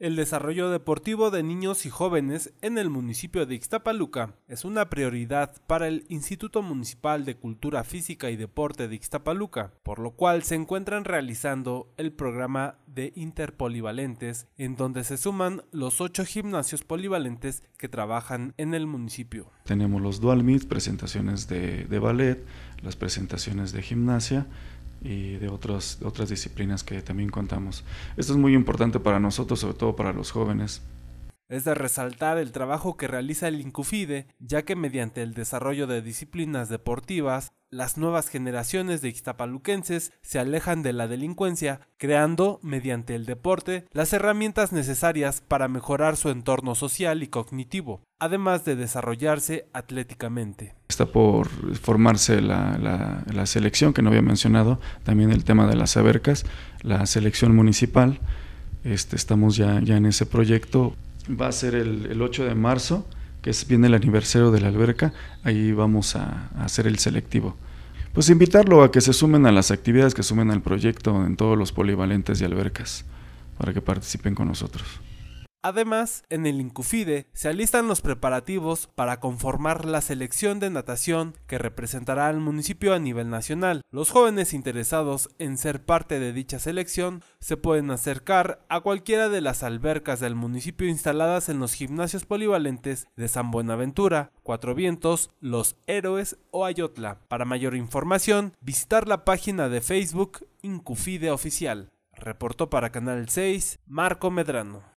El desarrollo deportivo de niños y jóvenes en el municipio de Ixtapaluca es una prioridad para el Instituto Municipal de Cultura Física y Deporte de Ixtapaluca, por lo cual se encuentran realizando el programa de interpolivalentes, en donde se suman los ocho gimnasios polivalentes que trabajan en el municipio. Tenemos los dual presentaciones de ballet, las presentaciones de gimnasia, y de otras, otras disciplinas que también contamos. Esto es muy importante para nosotros, sobre todo para los jóvenes, es de resaltar el trabajo que realiza el Incufide, ya que mediante el desarrollo de disciplinas deportivas, las nuevas generaciones de ixtapaluquenses se alejan de la delincuencia, creando, mediante el deporte, las herramientas necesarias para mejorar su entorno social y cognitivo, además de desarrollarse atléticamente. Está por formarse la, selección que no había mencionado, también el tema de las abercas, la selección municipal. Este, estamos ya, ya en ese proyecto va a ser el, el 8 de marzo, que es, viene el aniversario de la alberca, ahí vamos a, a hacer el selectivo. Pues invitarlo a que se sumen a las actividades, que sumen al proyecto en todos los polivalentes y albercas, para que participen con nosotros. Además, en el Incufide se alistan los preparativos para conformar la selección de natación que representará al municipio a nivel nacional. Los jóvenes interesados en ser parte de dicha selección se pueden acercar a cualquiera de las albercas del municipio instaladas en los gimnasios polivalentes de San Buenaventura, Cuatro Vientos, Los Héroes o Ayotla. Para mayor información, visitar la página de Facebook Incufide Oficial. Reportó para Canal 6 Marco Medrano.